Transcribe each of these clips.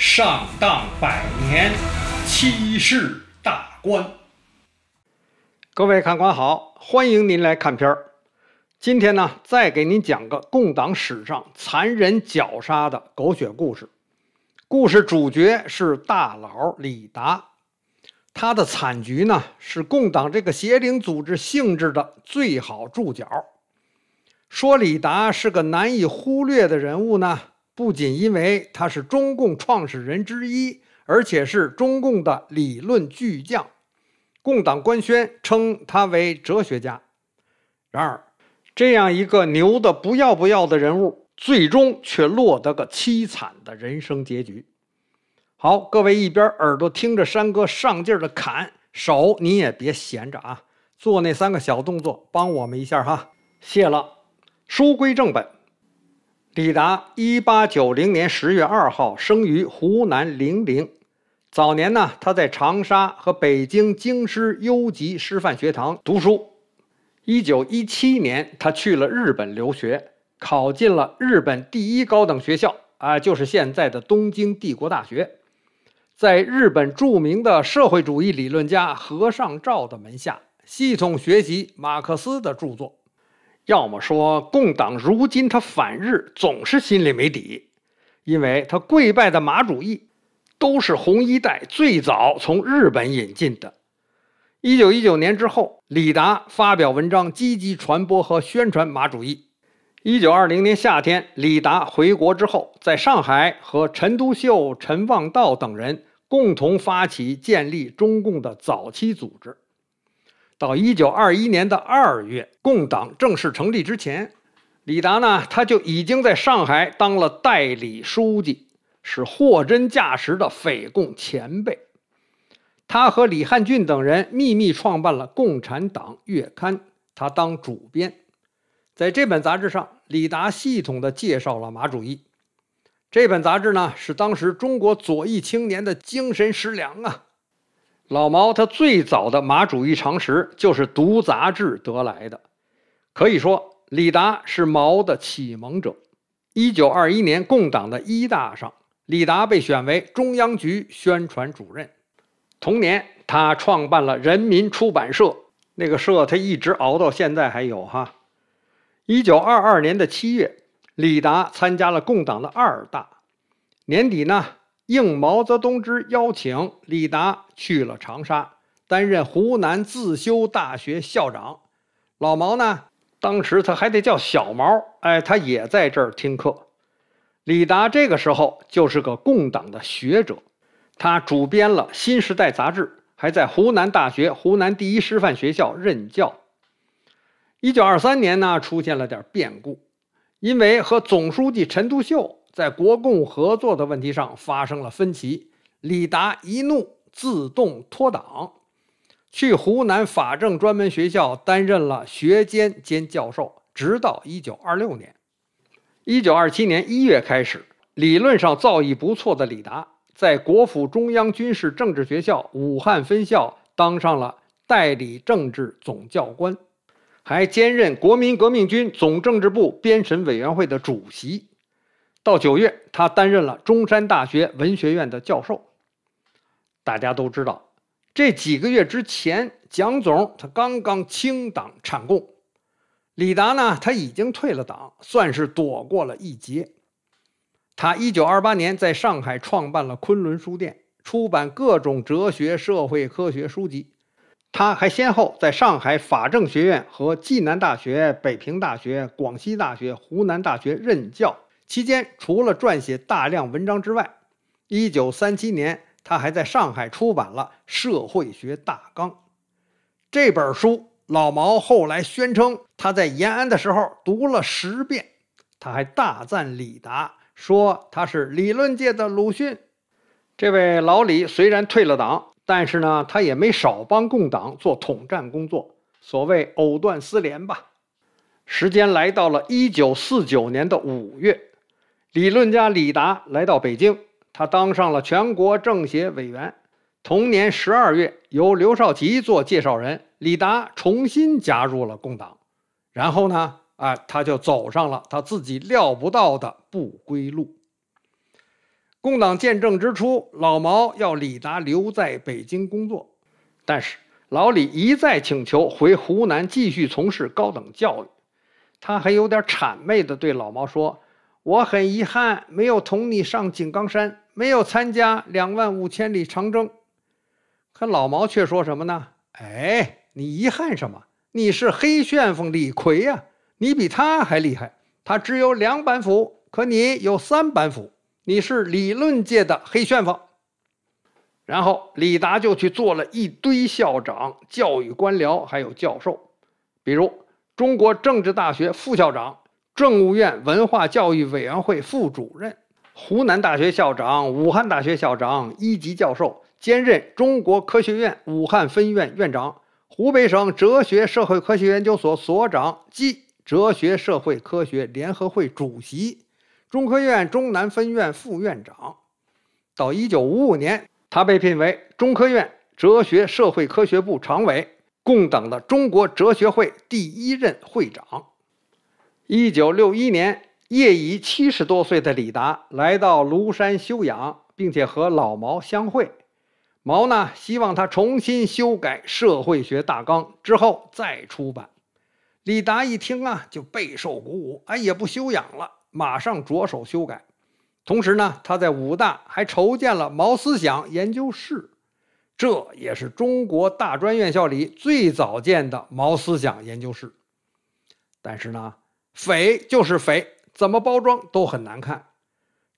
上当百年，欺世大官。各位看官好，欢迎您来看片儿。今天呢，再给您讲个共党史上残忍绞杀的狗血故事。故事主角是大佬李达，他的惨局呢，是共党这个邪灵组织性质的最好注脚。说李达是个难以忽略的人物呢。不仅因为他是中共创始人之一，而且是中共的理论巨匠，共党官宣称他为哲学家。然而，这样一个牛的不要不要的人物，最终却落得个凄惨的人生结局。好，各位一边耳朵听着山哥上劲儿的砍，手你也别闲着啊，做那三个小动作，帮我们一下哈，谢了。书归正本。李达，一八九零年十月二号生于湖南零陵。早年呢，他在长沙和北京京师优级师范学堂读书。一九一七年，他去了日本留学，考进了日本第一高等学校，啊，就是现在的东京帝国大学。在日本，著名的社会主义理论家和尚肇的门下，系统学习马克思的著作。要么说，共党如今他反日，总是心里没底，因为他跪拜的马主义，都是红一代最早从日本引进的。一九一九年之后，李达发表文章，积极传播和宣传马主义。一九二零年夏天，李达回国之后，在上海和陈独秀、陈望道等人共同发起建立中共的早期组织。到一九二一年的二月，共党正式成立之前，李达呢，他就已经在上海当了代理书记，是货真价实的匪共前辈。他和李汉俊等人秘密创办了《共产党》月刊，他当主编。在这本杂志上，李达系统地介绍了马主义。这本杂志呢，是当时中国左翼青年的精神食粮啊。老毛他最早的马主义常识就是读杂志得来的，可以说李达是毛的启蒙者。一九二一年，共党的一大上，李达被选为中央局宣传主任。同年，他创办了人民出版社，那个社他一直熬到现在还有哈。一九二二年的七月，李达参加了共党的二大。年底呢？应毛泽东之邀请，李达去了长沙，担任湖南自修大学校长。老毛呢，当时他还得叫小毛，哎，他也在这儿听课。李达这个时候就是个共党的学者，他主编了《新时代》杂志，还在湖南大学、湖南第一师范学校任教。1923年呢，出现了点变故，因为和总书记陈独秀。在国共合作的问题上发生了分歧，李达一怒自动脱党，去湖南法政专门学校担任了学监兼教授，直到1926年。1927年1月开始，理论上造诣不错的李达，在国府中央军事政治学校武汉分校当上了代理政治总教官，还兼任国民革命军总政治部编审委员会的主席。到九月，他担任了中山大学文学院的教授。大家都知道，这几个月之前，蒋总他刚刚清党铲共，李达呢他已经退了党，算是躲过了一劫。他一九二八年在上海创办了昆仑书店，出版各种哲学、社会科学书籍。他还先后在上海法政学院和暨南大学、北平大学、广西大学、湖南大学任教。期间，除了撰写大量文章之外，一九三七年，他还在上海出版了《社会学大纲》这本书。老毛后来宣称，他在延安的时候读了十遍。他还大赞李达，说他是理论界的鲁迅。这位老李虽然退了党，但是呢，他也没少帮共党做统战工作，所谓藕断丝连吧。时间来到了一九四九年的五月。理论家李达来到北京，他当上了全国政协委员。同年十二月，由刘少奇做介绍人，李达重新加入了共党。然后呢，啊，他就走上了他自己料不到的不归路。共党建政之初，老毛要李达留在北京工作，但是老李一再请求回湖南继续从事高等教育。他还有点谄媚地对老毛说。我很遗憾没有同你上井冈山，没有参加两万五千里长征。可老毛却说什么呢？哎，你遗憾什么？你是黑旋风李逵呀，你比他还厉害。他只有两板斧，可你有三板斧。你是理论界的黑旋风。然后李达就去做了一堆校长、教育官僚，还有教授，比如中国政治大学副校长。政务院文化教育委员会副主任，湖南大学校长、武汉大学校长，一级教授，兼任中国科学院武汉分院院长、湖北省哲学社会科学研究所所长暨哲学社会科学联合会主席，中科院中南分院副院长。到一九五五年，他被聘为中科院哲学社会科学部常委，共党的中国哲学会第一任会长。一九六一年，业已七十多岁的李达来到庐山休养，并且和老毛相会。毛呢希望他重新修改《社会学大纲》之后再出版。李达一听啊，就备受鼓舞，哎，也不休养了，马上着手修改。同时呢，他在武大还筹建了毛思想研究室，这也是中国大专院校里最早建的毛思想研究室。但是呢。匪就是匪，怎么包装都很难看。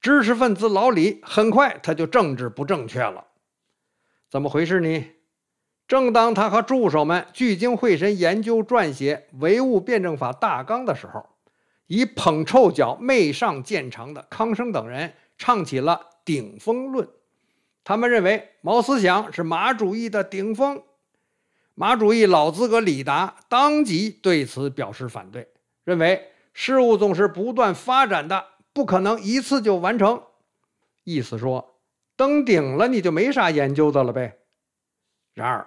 知识分子老李很快他就政治不正确了，怎么回事呢？正当他和助手们聚精会神研究撰写《唯物辩证法大纲》的时候，以捧臭脚媚上见长的康生等人唱起了顶峰论，他们认为毛思想是马主义的顶峰。马主义老资格李达当即对此表示反对，认为。事物总是不断发展的，不可能一次就完成。意思说，登顶了你就没啥研究的了呗。然而，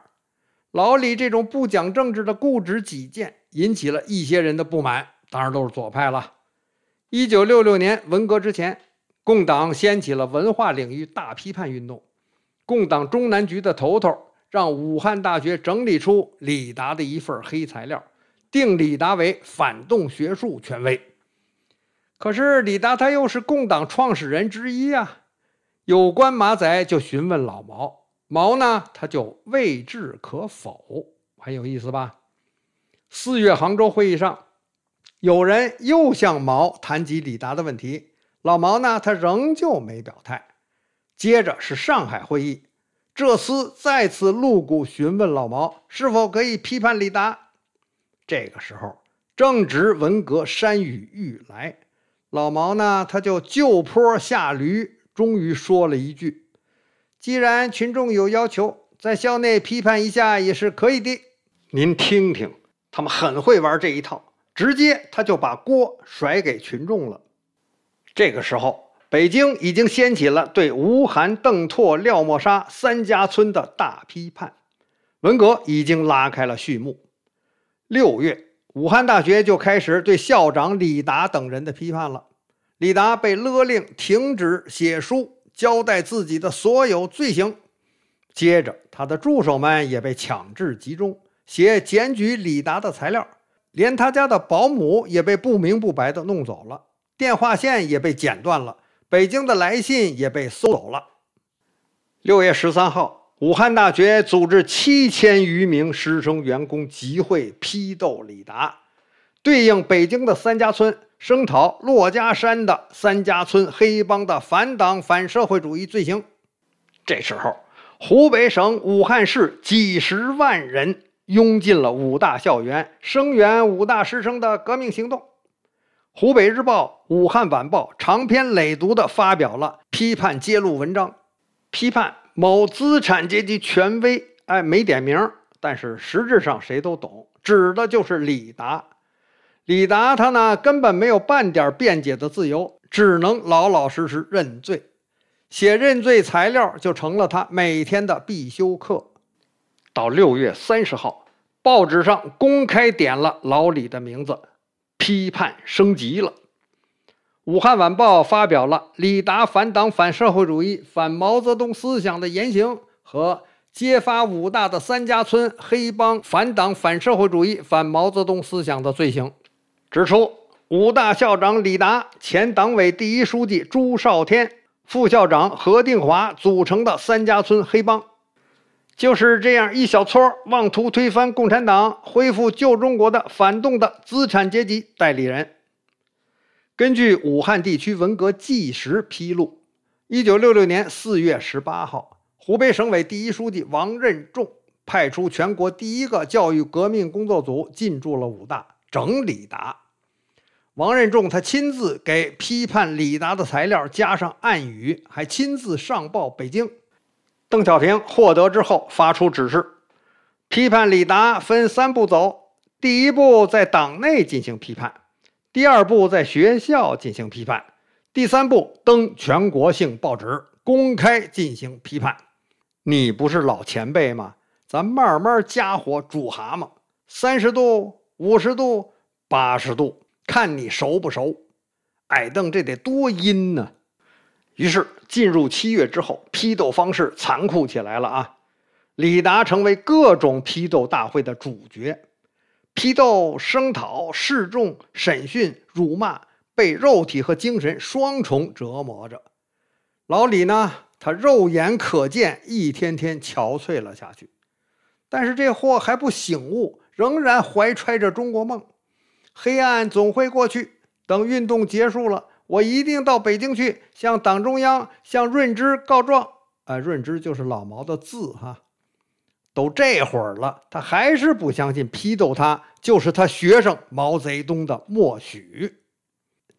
老李这种不讲政治的固执己见，引起了一些人的不满，当然都是左派了。一九六六年文革之前，共党掀起了文化领域大批判运动，共党中南局的头头让武汉大学整理出李达的一份黑材料。定李达为反动学术权威，可是李达他又是共党创始人之一啊。有关马仔就询问老毛，毛呢？他就未置可否，很有意思吧？四月杭州会议上，有人又向毛谈及李达的问题，老毛呢？他仍旧没表态。接着是上海会议，这厮再次露骨询问老毛是否可以批判李达。这个时候正值文革，山雨欲来。老毛呢，他就就坡下驴，终于说了一句：“既然群众有要求，在校内批判一下也是可以的。”您听听，他们很会玩这一套，直接他就把锅甩给群众了。这个时候，北京已经掀起了对吴晗、邓拓、廖沫沙三家村的大批判，文革已经拉开了序幕。六月，武汉大学就开始对校长李达等人的批判了。李达被勒令停止写书，交代自己的所有罪行。接着，他的助手们也被强制集中写检举李达的材料，连他家的保姆也被不明不白地弄走了，电话线也被剪断了，北京的来信也被搜走了。六月十三号。武汉大学组织七千余名师生员工集会批斗李达，对应北京的三家村声讨骆家山的三家村黑帮的反党反社会主义罪行。这时候，湖北省武汉市几十万人拥进了武大校园，声援武大师生的革命行动。湖北日报、武汉晚报长篇累牍地发表了批判揭露文章，批判。某资产阶级权威，哎，没点名，但是实质上谁都懂，指的就是李达。李达他呢根本没有半点辩解的自由，只能老老实实认罪，写认罪材料就成了他每天的必修课。到六月三十号，报纸上公开点了老李的名字，批判升级了。《武汉晚报》发表了李达反党、反社会主义、反毛泽东思想的言行和揭发武大的三家村黑帮反党、反社会主义、反毛泽东思想的罪行，指出武大校长李达、前党委第一书记朱少天、副校长何定华组成的三家村黑帮，就是这样一小撮妄图推翻共产党、恢复旧中国的反动的资产阶级代理人。根据武汉地区文革纪实披露，一九六六年四月十八号，湖北省委第一书记王任重派出全国第一个教育革命工作组进驻了武大，整理达。王任重他亲自给批判李达的材料加上暗语，还亲自上报北京。邓小平获得之后发出指示，批判李达分三步走，第一步在党内进行批判。第二步，在学校进行批判；第三步，登全国性报纸，公开进行批判。你不是老前辈吗？咱慢慢加火煮蛤蟆，三十度、五十度、八十度，看你熟不熟。矮凳这得多阴呢！于是进入七月之后，批斗方式残酷起来了啊！李达成为各种批斗大会的主角。批斗、声讨、示众、审讯、辱骂，被肉体和精神双重折磨着。老李呢，他肉眼可见一天天憔悴了下去。但是这货还不醒悟，仍然怀揣着中国梦。黑暗总会过去，等运动结束了，我一定到北京去向党中央、向润之告状。哎，润之就是老毛的字哈。都这会儿了，他还是不相信，批斗他就是他学生毛贼东的默许。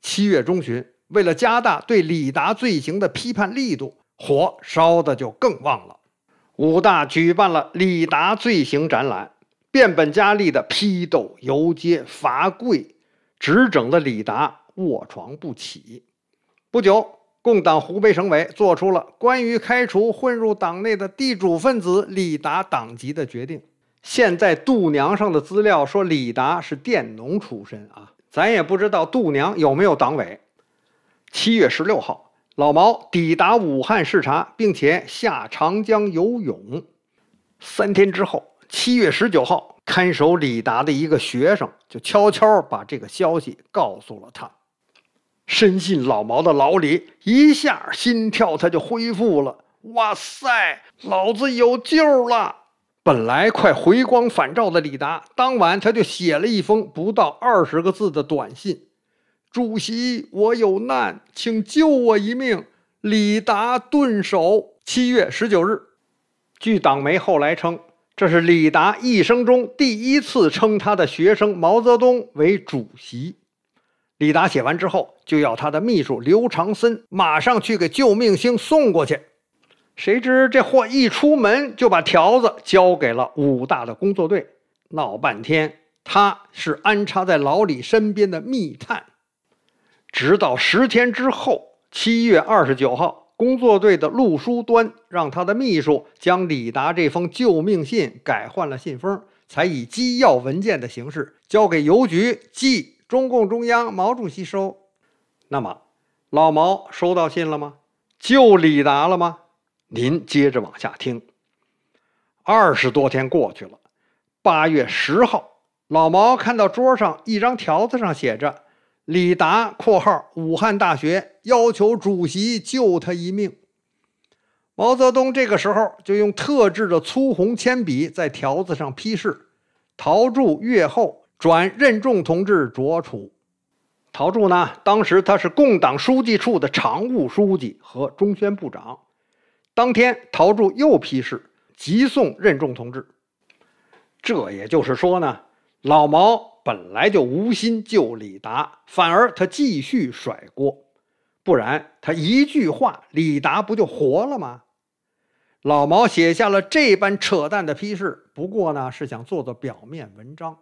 七月中旬，为了加大对李达罪行的批判力度，火烧的就更旺了。武大举办了李达罪行展览，变本加厉的批斗、游街、罚跪、直整的李达卧床不起。不久。共党湖北省委做出了关于开除混入党内的地主分子李达党籍的决定。现在度娘上的资料说李达是佃农出身啊，咱也不知道度娘有没有党委。七月十六号，老毛抵达武汉视察，并且下长江游泳。三天之后，七月十九号，看守李达的一个学生就悄悄把这个消息告诉了他。深信老毛的老里，一下心跳他就恢复了。哇塞，老子有救了！本来快回光返照的李达，当晚他就写了一封不到二十个字的短信：“主席，我有难，请救我一命。”李达顿首。七月十九日，据党媒后来称，这是李达一生中第一次称他的学生毛泽东为主席。李达写完之后，就要他的秘书刘长森马上去给救命星送过去。谁知这货一出门，就把条子交给了武大的工作队。闹半天，他是安插在老李身边的密探。直到十天之后，七月二十九号，工作队的陆书端让他的秘书将李达这封救命信改换了信封，才以机要文件的形式交给邮局寄。中共中央，毛主席收。那么，老毛收到信了吗？就李达了吗？您接着往下听。二十多天过去了，八月十号，老毛看到桌上一张条子上写着：“李达（括号武汉大学）要求主席救他一命。”毛泽东这个时候就用特制的粗红铅笔在条子上批示：“陶铸阅后。”转任仲同志擢处，陶铸呢？当时他是共党书记处的常务书记和中宣部长。当天，陶铸又批示急送任仲同志。这也就是说呢，老毛本来就无心救李达，反而他继续甩锅。不然，他一句话，李达不就活了吗？老毛写下了这般扯淡的批示，不过呢，是想做做表面文章。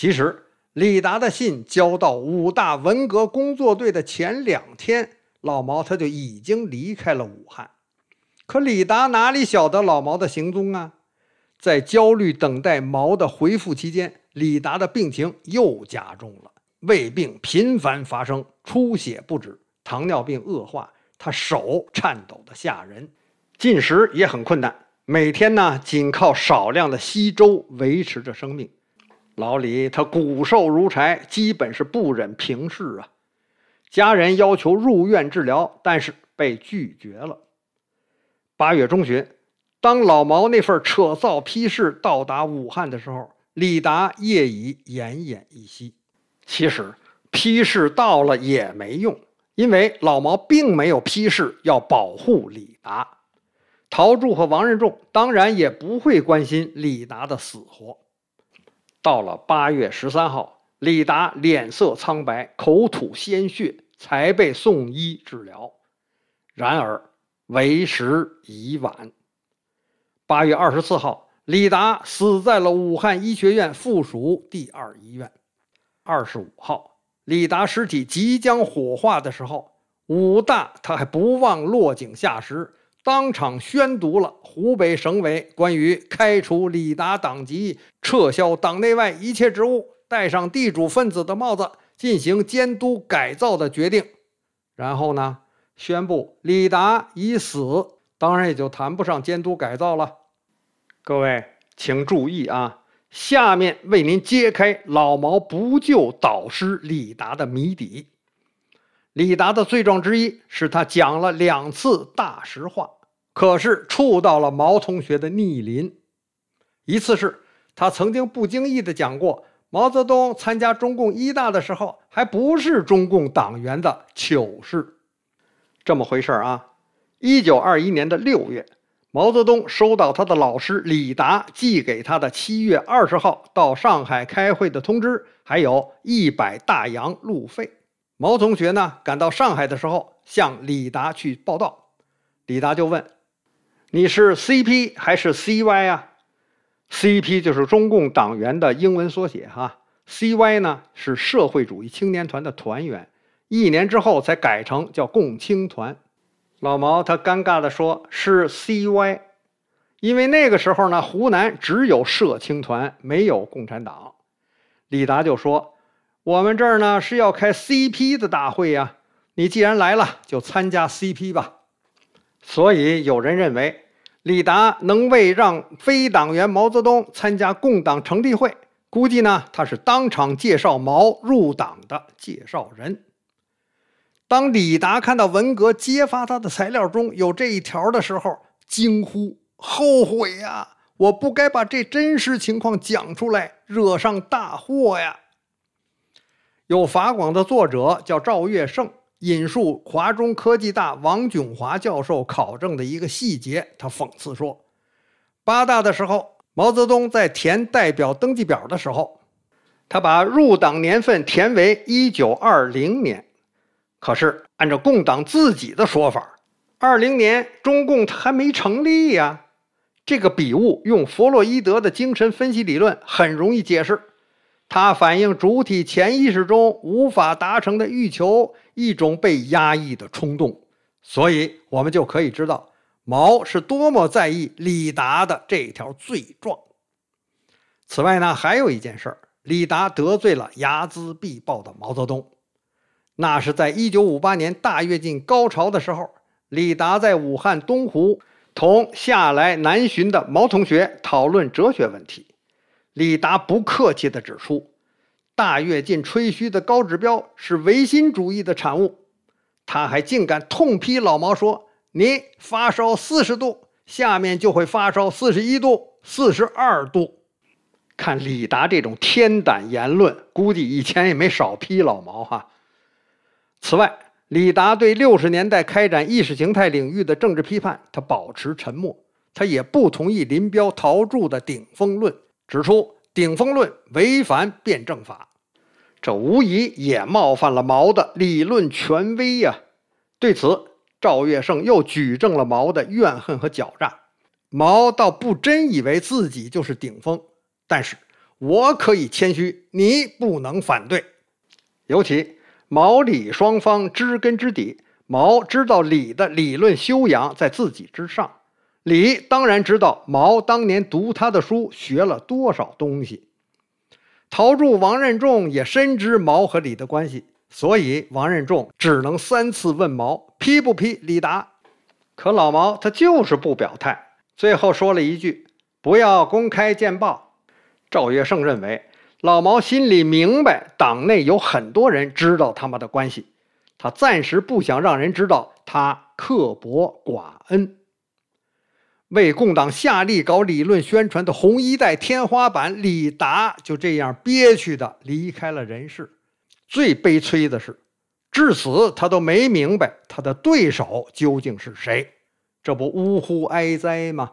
其实，李达的信交到五大文革工作队的前两天，老毛他就已经离开了武汉。可李达哪里晓得老毛的行踪啊？在焦虑等待毛的回复期间，李达的病情又加重了，胃病频繁发生，出血不止，糖尿病恶化，他手颤抖的吓人，进食也很困难，每天呢仅靠少量的稀粥维持着生命。老李他骨瘦如柴，基本是不忍平视啊。家人要求入院治疗，但是被拒绝了。八月中旬，当老毛那份扯造批示到达武汉的时候，李达业已奄奄一息。其实，批示到了也没用，因为老毛并没有批示要保护李达。陶铸和王任重当然也不会关心李达的死活。到了八月十三号，李达脸色苍白，口吐鲜血，才被送医治疗。然而为时已晚。八月二十四号，李达死在了武汉医学院附属第二医院。二十五号，李达尸体即将火化的时候，武大他还不忘落井下石。当场宣读了湖北省委关于开除李达党籍、撤销党内外一切职务、戴上地主分子的帽子进行监督改造的决定。然后呢，宣布李达已死，当然也就谈不上监督改造了。各位请注意啊，下面为您揭开老毛不救导师李达的谜底。李达的罪状之一是他讲了两次大实话。可是触到了毛同学的逆鳞，一次是他曾经不经意的讲过毛泽东参加中共一大的时候还不是中共党员的糗事，这么回事啊？一九二一年的六月，毛泽东收到他的老师李达寄给他的七月二十号到上海开会的通知，还有一百大洋路费。毛同学呢赶到上海的时候，向李达去报道，李达就问。你是 CP 还是 CY 啊？CP 就是中共党员的英文缩写哈，CY 呢是社会主义青年团的团员，一年之后才改成叫共青团。老毛他尴尬的说是 CY，因为那个时候呢，湖南只有社青团，没有共产党。李达就说：“我们这儿呢是要开 CP 的大会呀，你既然来了，就参加 CP 吧。”所以有人认为，李达能为让非党员毛泽东参加共党成立会，估计呢他是当场介绍毛入党的介绍人。当李达看到文革揭发他的材料中有这一条的时候，惊呼：“后悔呀！我不该把这真实情况讲出来，惹上大祸呀！”有法广的作者叫赵月胜。引述华中科技大王炯华教授考证的一个细节，他讽刺说：“八大的时候，毛泽东在填代表登记表的时候，他把入党年份填为一九二零年。可是按照共党自己的说法，二零年中共他还没成立呀。这个笔误用弗洛伊德的精神分析理论很容易解释，它反映主体潜意识中无法达成的欲求。”一种被压抑的冲动，所以我们就可以知道毛是多么在意李达的这条罪状。此外呢，还有一件事儿，李达得罪了睚眦必报的毛泽东，那是在一九五八年大跃进高潮的时候，李达在武汉东湖同下来南巡的毛同学讨论哲学问题，李达不客气地指出。大跃进吹嘘的高指标是唯心主义的产物，他还竟敢痛批老毛说：“你发烧四十度，下面就会发烧四十一度、四十二度。”看李达这种天胆言论，估计以前也没少批老毛哈。此外，李达对六十年代开展意识形态领域的政治批判，他保持沉默，他也不同意林彪、陶铸的顶峰论，指出。顶峰论违反辩证法，这无疑也冒犯了毛的理论权威呀。对此，赵月胜又举证了毛的怨恨和狡诈。毛倒不真以为自己就是顶峰，但是我可以谦虚，你不能反对。尤其毛李双方知根知底，毛知道李的理论修养在自己之上。李当然知道毛当年读他的书学了多少东西，陶铸、王任重也深知毛和李的关系，所以王任重只能三次问毛批不批李达，可老毛他就是不表态，最后说了一句：“不要公开见报。”赵月胜认为老毛心里明白，党内有很多人知道他们的关系，他暂时不想让人知道他刻薄寡恩。为共党下力搞理论宣传的红一代天花板李达，就这样憋屈的离开了人世。最悲催的是，至死他都没明白他的对手究竟是谁。这不呜呼哀哉吗？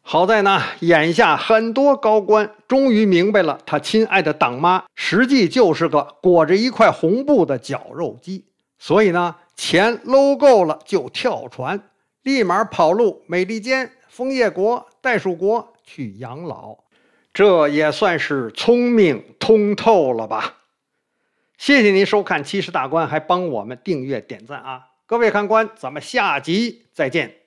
好在呢，眼下很多高官终于明白了，他亲爱的党妈实际就是个裹着一块红布的绞肉机。所以呢，钱搂够了就跳船。立马跑路，美利坚、枫叶国、袋鼠国去养老，这也算是聪明通透了吧？谢谢您收看七十大关，还帮我们订阅点赞啊！各位看官，咱们下集再见。